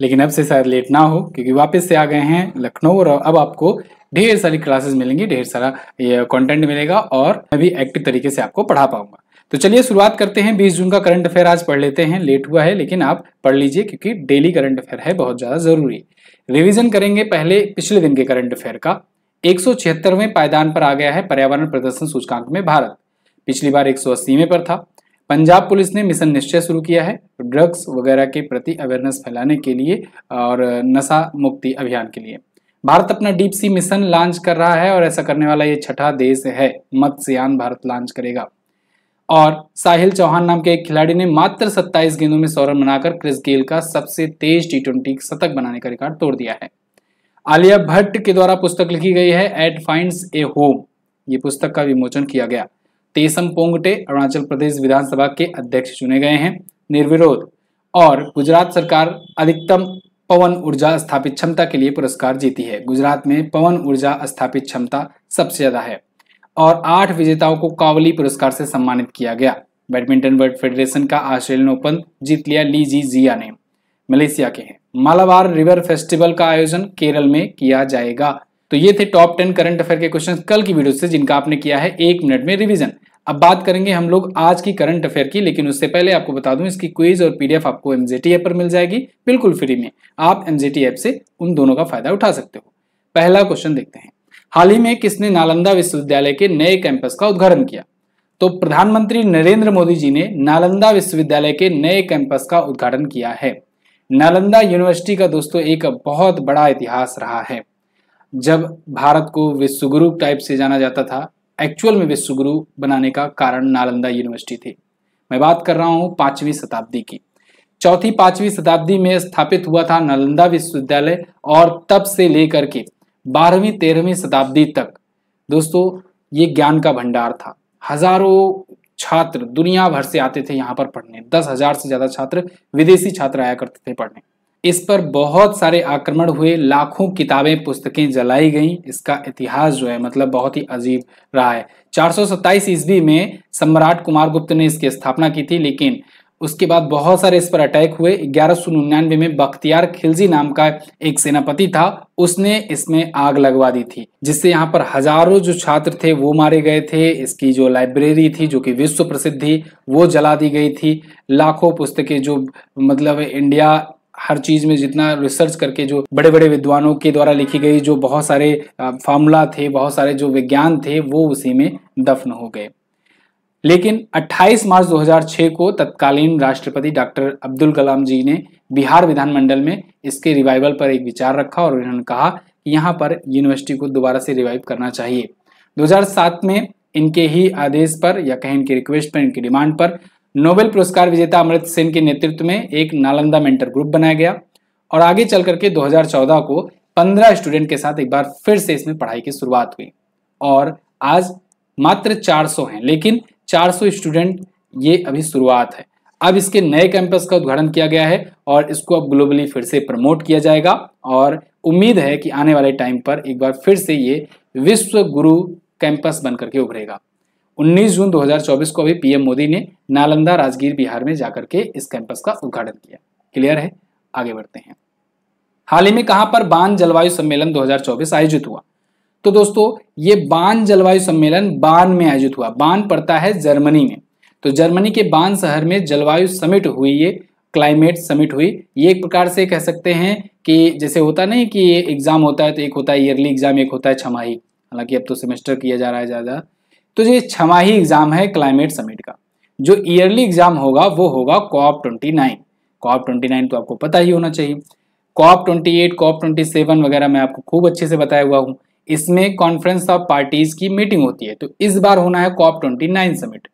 लेकिन अब से शायद लेट ना हो क्योंकि वापस से आ गए हैं लखनऊ और अब आपको ढेर सारी क्लासेस मिलेंगी ढेर सारा ये कंटेंट मिलेगा और मैं भी एक्टिव तरीके से आपको पढ़ा पाऊंगा तो चलिए शुरुआत करते हैं 20 जून का करंट अफेयर आज पढ़ लेते हैं लेट हुआ है लेकिन आप पढ़ लीजिए क्योंकि डेली करंट अफेयर है बहुत ज़्यादा ज़रूरी रिविजन करेंगे पहले पिछले दिन के करंट अफेयर का एक पायदान पर आ गया है पर्यावरण प्रदर्शन सूचकांक में भारत पिछली बार एक में पर था पंजाब पुलिस ने मिशन निश्चय शुरू किया है ड्रग्स वगैरह के प्रति अवेयरनेस फैलाने के लिए और नशा मुक्ति अभियान के लिए भारत अपना डीप सी मिशन लॉन्च कर रहा है और ऐसा करने वाला ये छठा देश है मत्स्यान भारत लॉन्च करेगा और साहिल चौहान नाम के एक खिलाड़ी ने मात्र 27 गेंदों में सौरभ बनाकर क्रिस गेल का सबसे तेज टी ट्वेंटी शतक बनाने का रिकॉर्ड तोड़ दिया है आलिया भट्ट के द्वारा पुस्तक लिखी गई है एट फाइंड ए होम ये पुस्तक का विमोचन किया गया तेसम पोंगटे अरुणाचल प्रदेश विधानसभा के अध्यक्ष चुने गए हैं निर्विरोध और गुजरात सरकार अधिकतम पवन ऊर्जा स्थापित क्षमता के लिए पुरस्कार जीती है गुजरात में पवन ऊर्जा स्थापित क्षमता सबसे ज्यादा है और आठ विजेताओं को कावली पुरस्कार से सम्मानित किया गया बैडमिंटन वर्ल्ड फेडरेशन का ऑस्ट्रेलियन ओपन जीत लिया ली जी जिया ने मलेशिया के हैं मालाबार रिवर फेस्टिवल का आयोजन केरल में किया जाएगा तो ये थे टॉप टेन करंट अफेयर के क्वेश्चन कल की वीडियो से जिनका आपने किया है एक मिनट में रिविजन अब बात करेंगे हम लोग आज की करंट अफेयर की लेकिन उससे पहले आपको बता दूं इसकी क्विज और पीडीएफ आपको एमजेटी ऐप पर मिल जाएगी बिल्कुल फ्री में आप एमजेटी ऐप से उन दोनों का फायदा उठा सकते हो पहला क्वेश्चन देखते हैं हाल ही में किसने नालंदा विश्वविद्यालय के नए कैंपस का उद्घाटन किया तो प्रधानमंत्री नरेंद्र मोदी जी ने नालंदा विश्वविद्यालय के नए कैंपस का उद्घाटन किया है नालंदा यूनिवर्सिटी का दोस्तों एक बहुत बड़ा इतिहास रहा है जब भारत को विश्वगुरु टाइप से जाना जाता था एक्चुअल में विश्वगुरु बनाने का कारण नालंदा यूनिवर्सिटी थी मैं बात कर रहा हूँ पांचवी शताब्दी की चौथी पांचवी शताब्दी में स्थापित हुआ था नालंदा विश्वविद्यालय और तब से लेकर के बारहवीं तेरहवीं शताब्दी तक दोस्तों ये ज्ञान का भंडार था हजारों छात्र दुनिया भर से आते थे यहाँ पर पढ़ने दस हजार से ज्यादा छात्र विदेशी छात्र आया करते थे पढ़ने इस पर बहुत सारे आक्रमण हुए लाखों किताबें पुस्तकें जलाई गईं इसका इतिहास जो है मतलब बहुत ही अजीब रहा है चार ईस्वी में सम्राट कुमार गुप्त ने इसकी स्थापना की थी लेकिन उसके बाद बहुत सारे इस पर अटैक हुए ग्यारह सौ निन्यानवे में बख्तियार खिलजी नाम का एक सेनापति था उसने इसमें आग लगवा दी थी जिससे यहाँ पर हजारों जो छात्र थे वो मारे गए थे इसकी जो लाइब्रेरी थी जो कि विश्व प्रसिद्ध थी वो जला दी गई थी लाखों पुस्तकें जो मतलब इंडिया हर चीज में जितना रिसर्च करके जो बड़े बड़े विद्वानों के द्वारा लिखी गई जो बहुत सारे फार्मूला थे बहुत सारे जो विज्ञान थे वो उसी में दफन हो गए लेकिन 28 मार्च 2006 को तत्कालीन राष्ट्रपति डॉक्टर अब्दुल कलाम जी ने बिहार विधानमंडल में इसके रिवाइवल पर एक विचार रखा और उन्होंने कहा कि यहाँ पर यूनिवर्सिटी को दोबारा से रिवाइव करना चाहिए 2007 में इनके ही आदेश पर या कहें इनके रिक्वेस्ट पर इनकी डिमांड पर नोबेल पुरस्कार विजेता अमृत सेन के नेतृत्व में एक नालंदा मेंटर ग्रुप बनाया गया और आगे चल करके दो को 15 स्टूडेंट के साथ एक बार फिर से इसमें पढ़ाई की शुरुआत हुई और आज मात्र 400 हैं लेकिन 400 स्टूडेंट ये अभी शुरुआत है अब इसके नए कैंपस का उद्घाटन किया गया है और इसको अब ग्लोबली फिर से प्रमोट किया जाएगा और उम्मीद है कि आने वाले टाइम पर एक बार फिर से ये विश्व गुरु कैंपस बनकर के उभरेगा 19 जून 2024 को अभी पीएम मोदी ने नालंदा राजगीर बिहार में जाकर के इस कैंपस का उद्घाटन किया क्लियर है आगे बढ़ते हैं हाल ही में कहां पर बान जलवायु सम्मेलन 2024 आयोजित हुआ तो दोस्तों ये बान जलवायु सम्मेलन बान में आयोजित हुआ बान पड़ता है जर्मनी में तो जर्मनी के बान शहर में जलवायु समिट हुई ये क्लाइमेट समिट हुई ये एक प्रकार से कह सकते हैं कि जैसे होता नहीं कि एग्जाम होता है तो एक होता है ईयरली एग्जाम एक होता है छमाही हालांकि अब तो सेमेस्टर किया जा रहा है ज़्यादा तो ये छमाही एग्जाम है क्लाइमेट समिट का जो ईयरली एग्जाम होगा वो होगा COP twenty nine COP twenty nine तो आपको पता ही होना चाहिए COP twenty eight COP twenty seven वगैरह मैं आपको खूब अच्छे से बताया हुआ हूँ इसमें कॉन्फ्रेंस ऑफ पार्टीज की मीटिंग होती है तो इस बार होना है COP twenty nine summit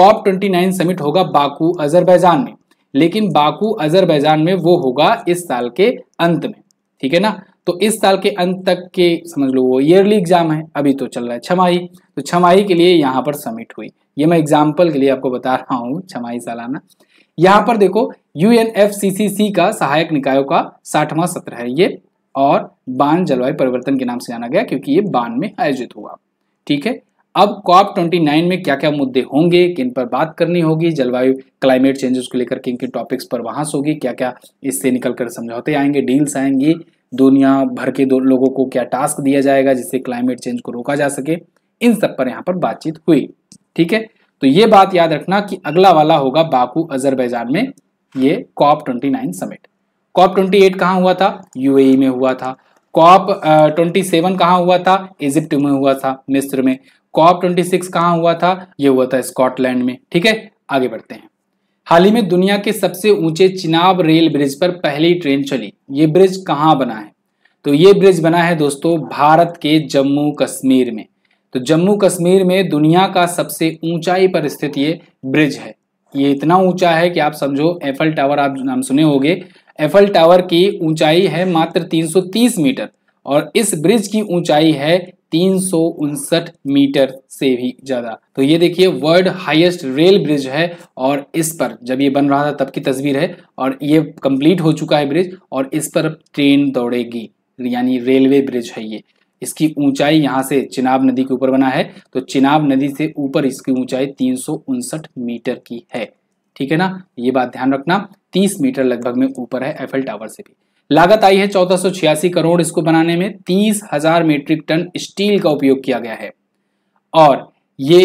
COP twenty nine summit होगा बाकू अजरबैजान में लेकिन बाकू अजरबैजान में वो होगा इस साल के अंत में ठीक है ना तो इस साल के अंत तक के समझ लो वो ईयरली एग्जाम है अभी तो चल रहा है छमाही तो छमाही के लिए यहाँ पर सबमिट हुई ये मैं एग्जाम्पल के लिए आपको बता रहा हूँ छमाही सालाना यहाँ पर देखो यू का सहायक निकायों का साठवां सत्र है ये और बान जलवायु परिवर्तन के नाम से जाना गया क्योंकि ये बान में आयोजित हुआ ठीक है अब कॉप 29 में क्या क्या मुद्दे होंगे किन पर बात करनी होगी जलवायु क्लाइमेट चेंजेस को लेकर किन किन टॉपिक्स पर वहां होगी क्या क्या इससे निकलकर समझौते आएंगे डील्स आएंगी दुनिया भर के दो लोगों को क्या टास्क दिया जाएगा जिससे क्लाइमेट चेंज को रोका जा सके इन सब पर यहाँ पर बातचीत हुई ठीक है तो ये बात याद रखना कि अगला वाला होगा बाकू अजरबैजान में ये COP twenty nine summit COP twenty eight कहाँ हुआ था यूएई e में हुआ था कॉप ट्वेंटी सेवन कहाँ हुआ था इजिप्ट में हुआ था मिस्र में कॉप ट्वेंटी सिक्स कहाँ हुआ था ये हुआ था स्कॉटलैंड में ठीक है आगे बढ़ते हैं हाल ही में दुनिया के सबसे ऊंचे चिनाब रेल ब्रिज पर पहली ट्रेन चली ये ब्रिज कहाँ बना है तो ये ब्रिज बना है दोस्तों भारत के जम्मू कश्मीर में तो जम्मू कश्मीर में दुनिया का सबसे ऊंचाई पर स्थित ये ब्रिज है ये इतना ऊंचा है कि आप समझो एफल टावर आप नाम सुने होंगे एफल टावर की ऊंचाई है मात्र 330 मीटर और इस ब्रिज की ऊंचाई है तीन मीटर से भी ज्यादा तो ये देखिए वर्ल्ड हाईएस्ट रेल ब्रिज है और इस पर जब ये बन रहा था तब की तस्वीर है और ये कंप्लीट हो चुका है ब्रिज और इस पर ट्रेन दौड़ेगी यानी रेलवे ब्रिज है ये इसकी ऊंचाई यहाँ से चिनाब नदी के ऊपर बना है तो चिनाब नदी से ऊपर इसकी ऊंचाई तीन मीटर की है ठीक है ना ये बात ध्यान रखना 30 मीटर लगभग में ऊपर है एफएल टावर से भी लागत आई है चौदह करोड़ इसको बनाने में तीस हजार मीट्रिक टन स्टील का उपयोग किया गया है और ये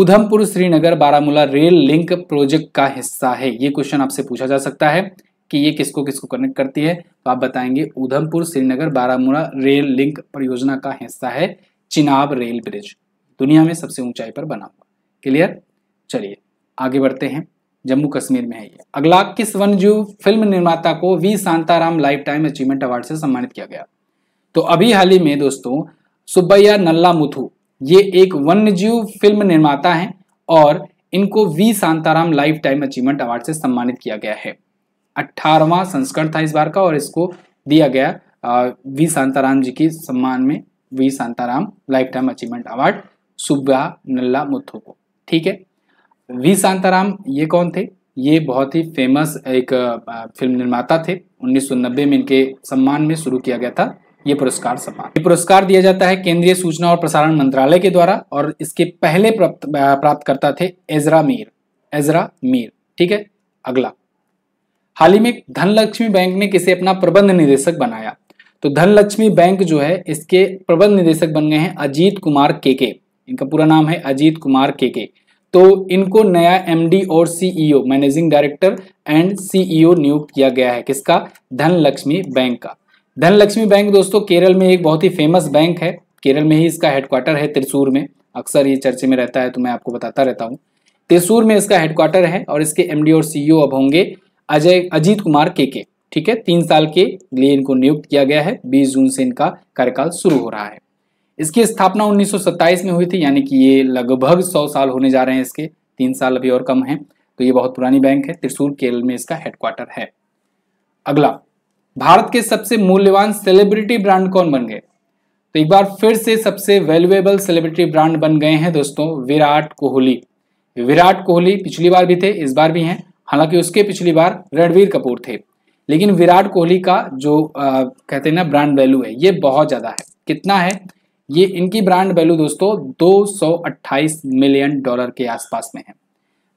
Udhampur Srinagar Baramulla rail link project का हिस्सा है ये क्वेश्चन आपसे पूछा जा सकता है कि ये किसको किसको कनेक्ट करती है तो आप बताएंगे उधमपुर श्रीनगर बारामूला रेल लिंक परियोजना का हिस्सा है चिनाब रेल ब्रिज दुनिया में सबसे ऊंचाई पर बना हुआ क्लियर चलिए आगे बढ़ते हैं जम्मू कश्मीर में है ये अगला किस वन्यजीव फिल्म निर्माता को V Shantaram lifetime achievement award से सम्मानित किया गया तो अभी हाल ही में दोस्तों सुब्बैया नल्ला मुथु ये एक वन्यजीव फिल्म निर्माता हैं और इनको V Shantaram lifetime achievement award से सम्मानित किया गया है अठारवा संस्करण था इस बार का और इसको दिया गया वी शांताराम जी के सम्मान में V Shantaram lifetime achievement award Subba Nallamuthu को ठीक है वी शांताराम ये कौन थे ये बहुत ही फेमस एक फिल्म निर्माता थे 1990 में इनके सम्मान में शुरू किया गया था ये पुरस्कार सम्मान ये पुरस्कार दिया जाता है केंद्रीय सूचना और प्रसारण मंत्रालय के द्वारा और इसके पहले प्राप्तकर्ता थे एजरा मीर एजरा मीर ठीक है अगला हाल ही में धनलक्ष्मी बैंक ने किसे अपना प्रबंध निदेशक बनाया तो धनलक्ष्मी बैंक जो है इसके प्रबंध निदेशक बन गए हैं अजीत कुमार केके इनका पूरा नाम है अजीत कुमार केके तो इनको नया एमडी और CEO managing director and CEO नियुक्त किया गया है किसका धनलक्ष्मी बैंक का धनलक्ष्मी बैंक दोस्तों केरल में एक बहुत ही फेमस बैंक है केरल में ही इसका हेडक्वार्टर है त्रिशूर में अक्सर ये चर्चे में रहता है तो मैं आपको बताता रहता हूँ त्रिशूर में इसका हेडक्वार्टर है और इसके एमडी और सीईओ e अब होंगे अजय अजीत कुमार के के ठीक है तीन साल के लिए इनको नियुक्त किया गया है बीस जून से इनका कार्यकाल शुरू हो रहा है इसकी स्थापना 1927 में हुई थी यानी कि ये लगभग 100 साल होने जा रहे हैं इसके तीन साल अभी और कम है तो ये बहुत पुरानी बैंक है त्रिशूर केरल में इसका हेडक्वार्टर है अगला भारत के सबसे मूल्यवान सेलिब्रिटी ब्रांड कौन बन गए तो एक बार फिर से सबसे वैल्यूएबल सेलिब्रिटी ब्रांड बन गए हैं दोस्तों विराट कोहली विराट कोहली पिछली बार भी थे इस बार भी हैं हालांकि उसके पिछली बार रणवीर कपूर थे लेकिन विराट कोहली का जो आ, कहते हैं ना ब्रांड वैल्यू है ये बहुत ज़्यादा है कितना है ये इनकी ब्रांड वैल्यू दोस्तों 228 मिलियन डॉलर के आसपास में है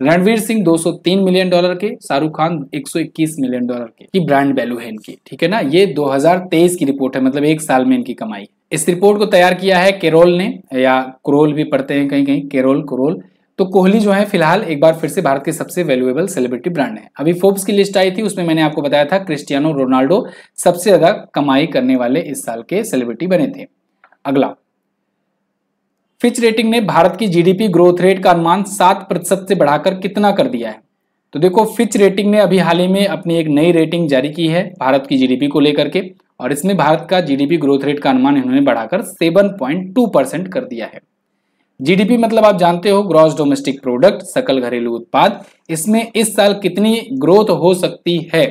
रणवीर सिंह 203 मिलियन डॉलर के शाहरुख खान 121 मिलियन डॉलर के की ब्रांड वैल्यू है इनकी ठीक है ना ये 2023 की रिपोर्ट है मतलब एक साल में इनकी कमाई इस रिपोर्ट को तैयार किया है केरोल ने या क्रोल भी पढ़ते हैं कहीं कहीं केरोल क्रोल तो कोहली जो है फिलहाल एक बार फिर से भारत के सबसे वैल्यूएबल सेलिब्रिटी ब्रांड है अभी फोर्ब्स की लिस्ट आई थी उसमें मैंने आपको बताया था क्रिस्टियानो रोनाल्डो सबसे ज्यादा कमाई करने वाले इस साल के सेलिब्रिटी बने थे अगला फिच रेटिंग ने भारत की जीडीपी ग्रोथ रेट का अनुमान सात प्रतिशत से बढ़ाकर कितना कर दिया है तो देखो फिच रेटिंग ने अभी हाल ही में अपनी एक नई रेटिंग जारी की है भारत की जीडीपी को लेकर के और इसमें भारत का जीडीपी ग्रोथ रेट का अनुमान इन्होंने बढ़ाकर 7.2 परसेंट कर दिया है जीडीपी मतलब आप जानते हो ग्रॉस डोमेस्टिक प्रोडक्ट सकल घरेलू उत्पाद इसमें इस साल कितनी ग्रोथ हो सकती है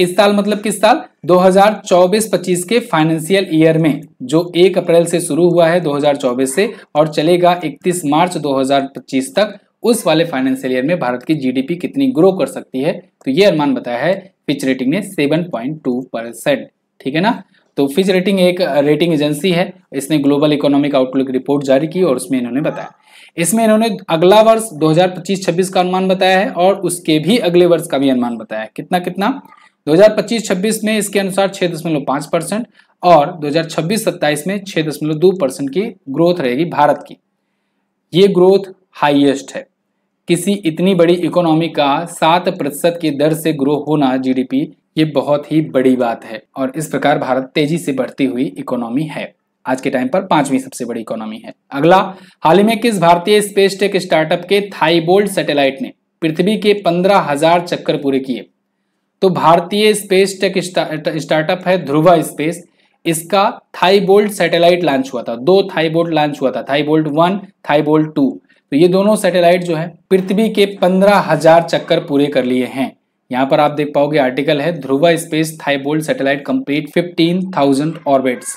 इस साल मतलब किस साल 2024-25 के फाइनेंशियल ईयर में जो 1 अप्रैल से शुरू हुआ है 2024 से और चलेगा 31 मार्च 2025 तक उस वाले फाइनेंशियल ईयर में भारत की जीडीपी कितनी ग्रो कर सकती है तो ये अनुमान बताया है फिच रेटिंग ने 7.2 परसेंट ठीक है ना तो फिच रेटिंग एक रेटिंग एजेंसी है इसने ग्लोबल इकोनॉमिक आउटलुक रिपोर्ट जारी की और उसमें इन्होंने बताया इसमें इन्होंने अगला वर्ष 2025-26 का अनुमान बताया है और उसके भी अगले वर्ष का भी अनुमान बताया है कितना कितना 2025-26 में इसके अनुसार छह दशमलव पांच परसेंट और 2026-27 में छह दशमलव दो परसेंट की ग्रोथ रहेगी भारत की ये ग्रोथ हाईएस्ट है किसी इतनी बड़ी इकोनॉमी का सात प्रतिशत की दर से ग्रो होना जीडीपी ये बहुत ही बड़ी बात है और इस प्रकार भारत तेजी से बढ़ती हुई इकोनॉमी है आज के टाइम पर पांचवी सबसे बड़ी इकोनॉमी है अगला हाल ही में किस भारतीय स्पेस टेक स्टार्टअप के थाईबोल्ड सैटेलाइट ने पृथ्वी के पंद्रह हजार चक्कर पूरे किए तो भारतीय स्पेस टेक स्टार्टअप है ध्रुवा स्पेस इसका थाईबोल्ट सैटेलाइट लॉन्च हुआ था दो थाईबोल्ट लॉन्च हुआ था थाईबोल्ट वन थाईबोल्ट टू तो ये दोनों सैटेलाइट जो है पृथ्वी के पंद्रह हजार चक्कर पूरे कर लिए हैं यहां पर आप देख पाओगे आर्टिकल है Dhruva Space Thybolt satellite complete fifteen thousand orbits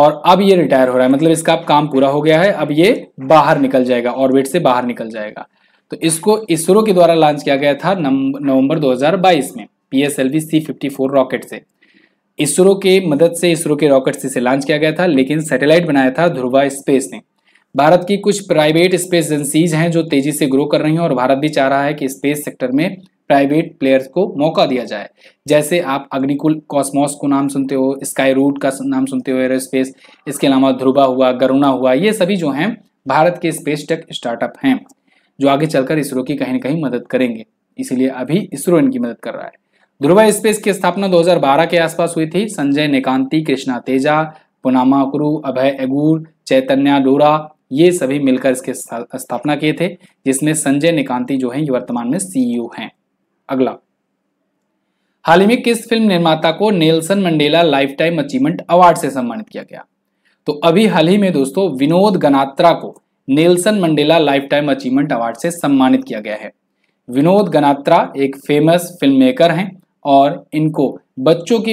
और अब ये रिटायर हो रहा है मतलब इसका अब काम पूरा हो गया है अब ये बाहर निकल जाएगा ऑर्बिट से बाहर निकल जाएगा तो इसको इसरो के द्वारा लॉन्च किया गया था नवंबर 2022 में P S L V C fifty four rocket से इसरो के मदद से इसरो के रॉकेट से इसे लॉन्च किया गया था लेकिन सैटेलाइट बनाया था ध्रुवा स्पेस ने भारत की कुछ प्राइवेट स्पेस एजेंसीज हैं जो तेजी से ग्रो कर रही हैं और भारत भी चाह रहा है कि स्पेस सेक्टर में प्राइवेट प्लेयर्स को मौका दिया जाए जैसे आप अग्निकुल कॉस्मॉस को नाम सुनते हो स्काई रूट का नाम सुनते हो स्पेस इसके अलावा ध्रुवा हुआ गरुणा हुआ ये सभी जो हैं भारत के स्पेस टेक स्टार्टअप हैं जो आगे चलकर इसरो की कहीं ना कहीं मदद करेंगे इसीलिए अभी इसरो इनकी मदद कर रहा है ध्रुवा स्पेस की स्थापना 2012 के आसपास हुई थी संजय निकांती कृष्णा तेजा पुनामा कुरु अभय एगूर चैतन्या डोरा ये सभी मिलकर इसके स्थापना किए थे जिसमें संजय निकांती जो है ये वर्तमान में सीईओ e हैं अगला हाल ही में किस फिल्म निर्माता को Nelson Mandela lifetime achievement award से सम्मानित किया गया तो अभी हाल ही में दोस्तों विनोद गनात्रा को Nelson Mandela lifetime achievement award से सम्मानित किया गया है विनोद गनात्रा एक फेमस फिल्म मेकर हैं और इनको बच्चों की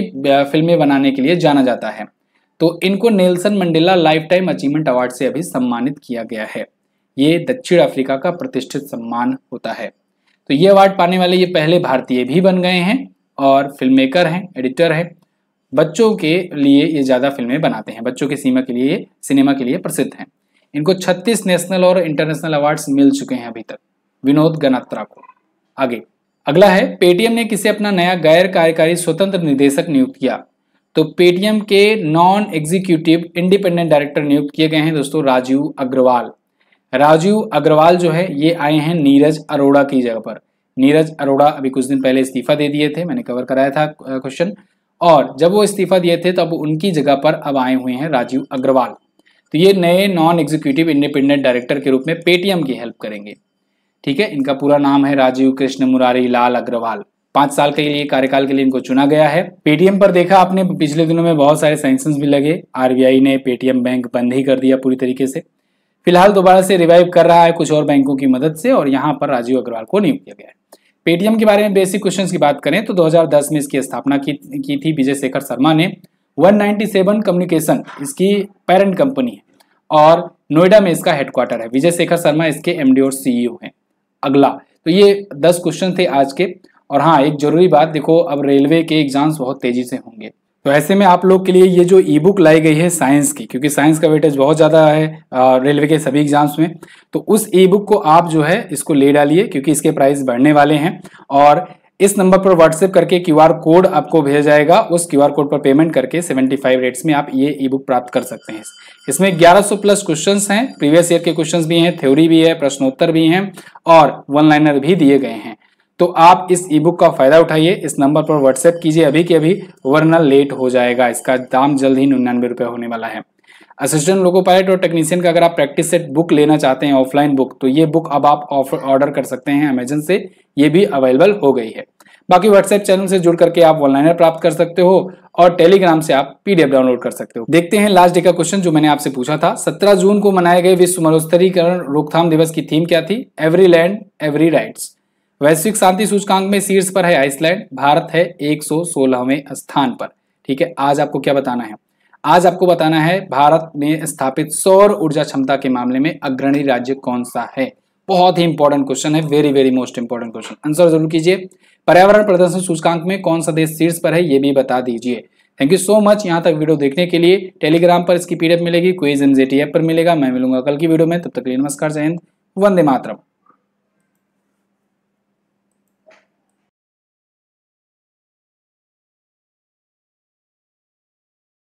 फिल्में बनाने के लिए जाना जाता है तो इनको Nelson Mandela lifetime achievement award से अभी सम्मानित किया गया है ये दक्षिण अफ्रीका का प्रतिष्ठित सम्मान होता है तो ये अवार्ड पाने वाले ये पहले भारतीय भी बन गए हैं और फिल्म मेकर हैं एडिटर हैं बच्चों के लिए ये ज़्यादा फिल्में बनाते हैं बच्चों के सीमा के लिए सिनेमा के लिए प्रसिद्ध हैं इनको 36 नेशनल और इंटरनेशनल अवार्ड्स मिल चुके हैं अभी तक विनोद गनात्रा को आगे अगला है पेटीएम ने किसे अपना नया गैर कार्यकारी स्वतंत्र निदेशक नियुक्त किया तो पेटीएम के नॉन एग्जीक्यूटिव इंडिपेंडेंट डायरेक्टर नियुक्त किए गए हैं दोस्तों राजीव अग्रवाल राजीव अग्रवाल जो है ये आए हैं नीरज अरोड़ा की जगह पर नीरज अरोड़ा अभी कुछ दिन पहले इस्तीफा दे दिए थे मैंने कवर कराया था क्वेश्चन और जब वो इस्तीफा दिए थे तब उनकी जगह पर अब आए हुए हैं राजीव अग्रवाल तो ये नए नॉन एग्जीक्यूटिव इंडिपेंडेंट डायरेक्टर के रूप में पेटीएम की हेल्प करेंगे ठीक है इनका पूरा नाम है राजीव कृष्ण मुरारी लाल अग्रवाल पांच साल के लिए कार्यकाल के लिए इनको चुना गया है पेटीएम पर देखा आपने पिछले दिनों में बहुत सारे सेंशन भी लगे आरबीआई ने पेटीएम बैंक बंद ही कर दिया पूरी तरीके से फिलहाल दोबारा से रिवाइव कर रहा है कुछ और बैंकों की मदद से और यहाँ पर राजीव अग्रवाल को नियुक्त किया गया है पेटीएम के बारे में बेसिक क्वेश्चन की बात करें तो दो में इसकी स्थापना की, की थी विजय शेखर शर्मा ने वन कम्युनिकेशन इसकी पेरेंट कंपनी है और नोएडा में इसका हेडक्वार्टर है विजय शेखर शर्मा इसके एमडी और सीईओ e हैं अगला तो ये दस क्वेश्चन थे आज के और हाँ एक जरूरी बात देखो अब रेलवे के एग्जाम्स बहुत तेजी से होंगे तो ऐसे में आप लोग के लिए ये जो ई बुक लाई गई है साइंस की क्योंकि साइंस का वेटेज बहुत ज़्यादा है रेलवे के सभी एग्जाम्स में तो उस ई बुक को आप जो है इसको ले डालिए क्योंकि इसके प्राइस बढ़ने वाले हैं और इस नंबर पर व्हाट्सएप करके क्यूआर कोड आपको भेजा जाएगा उस क्यूआर कोड पर पेमेंट करके 75 रेट्स में आप ये ई बुक प्राप्त कर सकते हैं इसमें 1100 प्लस क्वेश्चन हैं प्रीवियस ईयर के क्वेश्चन भी हैं थ्योरी भी है प्रश्नोत्तर भी हैं और वन लाइनर भी दिए गए हैं तो आप इस ई बुक का फायदा उठाइए इस नंबर पर व्हाट्सएप कीजिए अभी के अभी वरना लेट हो जाएगा इसका दाम जल्द ही निन्यानवे रुपये होने वाला है असिस्टेंट लोको पायलट और टेक्नीशियन का अगर आप प्रैक्टिस सेट बुक लेना चाहते हैं ऑफलाइन बुक तो ये बुक अब आप ऑर्डर कर सकते हैं अमेजन से ये भी अवेलेबल हो गई है बाकी व्हाट्सएप चैनल से जुड़ करके आप ऑनलाइनर प्राप्त कर सकते हो और टेलीग्राम से आप पीडीएफ डाउनलोड कर सकते हो देखते हैं लास्ट डे का क्वेश्चन जो मैंने आपसे पूछा था 17 जून को मनाए गए विश्व मरुस्थलीकरण रोकथाम दिवस की थीम क्या थी एवरी लैंड एवरी राइट्स वैश्विक शांति सूचकांक में शीर्ष पर है आइसलैंड भारत है एक सौ सोलहवें स्थान पर ठीक है आज आपको क्या बताना है आज आपको बताना है भारत में स्थापित सौर ऊर्जा क्षमता के मामले में अग्रणी राज्य कौन सा है बहुत ही इंपॉर्टेंट क्वेश्चन है very very most important question answer जरूर कीजिए पर्यावरण प्रदर्शन सूचकांक में कौन सा देश शीर्ष पर है ये भी बता दीजिए थैंक यू सो मच यहाँ तक वीडियो देखने के लिए टेलीग्राम पर इसकी पीडीएफ मिलेगी क्विज एम जेटी ऐप पर मिलेगा मैं मिलूंगा कल की वीडियो में तब तक लिए नमस्कार जय हिंद वंदे मातरम